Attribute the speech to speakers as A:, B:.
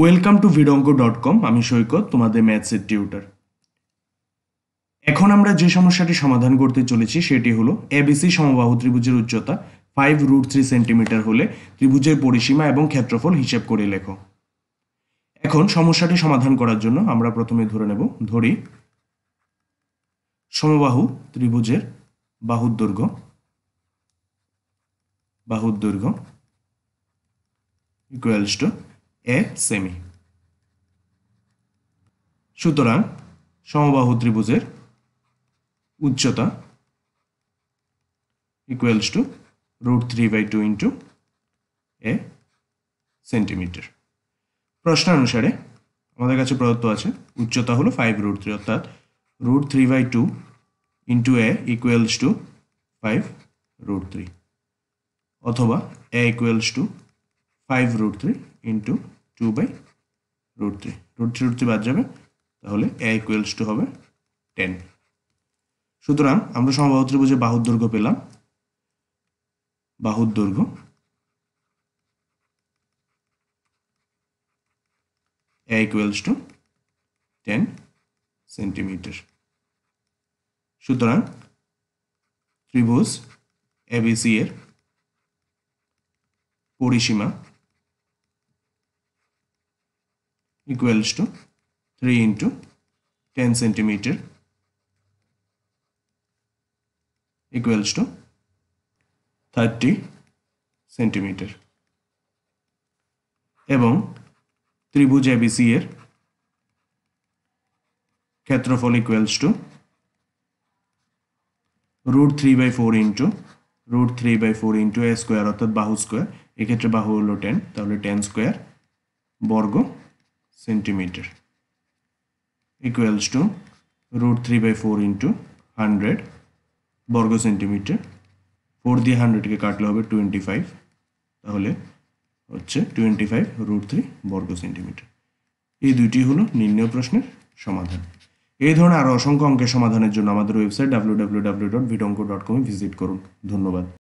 A: welcome to ভিডঙ্ক dot com আমি সৈকত তোমাদের ম্যাথসের টিউটার এখন আমরা যে সমস্যাটি সমাধান করতে চলেছি সেটি হলো এবিসি সমবাহু ত্রিভুজের উচ্চতা ফাইভ রুট থ্রি সেন্টিমিটার হলে ত্রিভুজের পরিসীমা এবং ক্ষেত্রফল হিসেব করে লেখো এখন সমস্যাটি সমাধান করার জন্য আমরা প্রথমে ধরে নেব ধরি সমবাহু ত্রিভুজের বাহুর দৈর্ঘ্য বাহুর দৈর্ঘ্য ইকুয়ালস টু এ সেমি সুতরাং সমবাহু ত্রিভুজের উচ্চতা equals to root three by two into a centimetre প্রশ্ন অনুসারে আমাদের কাছে প্রদত্ত আছে উচ্চতা হলো ফাইভ রুট থ্রি অর্থাৎ root three by two into a equals to five root three অথবা a equals to 5 root 3 into 2 by root 3 root 3 root 3 বাদ যাবে তাহলে a equals to হবে 10 সুতরাং আমরা সমবাহু ত্রিভুজে বাহুর দৈর্ঘ্য পেলাম বাহুর দৈর্ঘ্য a equals to 10 সেন্টিমিটার সুতরাং ত্রিভুজ এবিসি এর পরিসীমা equals to 3 into 10 centimeter equals to 30 centimetre এবং ত্রিভুজ এবিসি এর ক্ষেত্রফল equals to root three by four into root three by four into a square অর্থাৎ বাহু স্কোয়ার এক্ষেত্রে বাহু হলো টেন তাহলে টেন স্কোয়ার বর্গ centimeter equals to root 3 by 4 into 100 বর্গ সেন্টিমিটার ফোর দিয়ে হান্ড্রেডকে কাটলে হবে টোয়েন্টি ফাইভ তাহলে হচ্ছে টোয়েন্টি ফাইভ রুট থ্রি বর্গ সেন্টিমিটার এই দুটি হলো নির্ণয় প্রশ্নের সমাধান এই ধরনের আরও অসংখ্য অঙ্কের সমাধানের জন্য আমাদের website W W W dot ভিডঙ্ক ডট কমে ভিজিট করুন ধন্যবাদ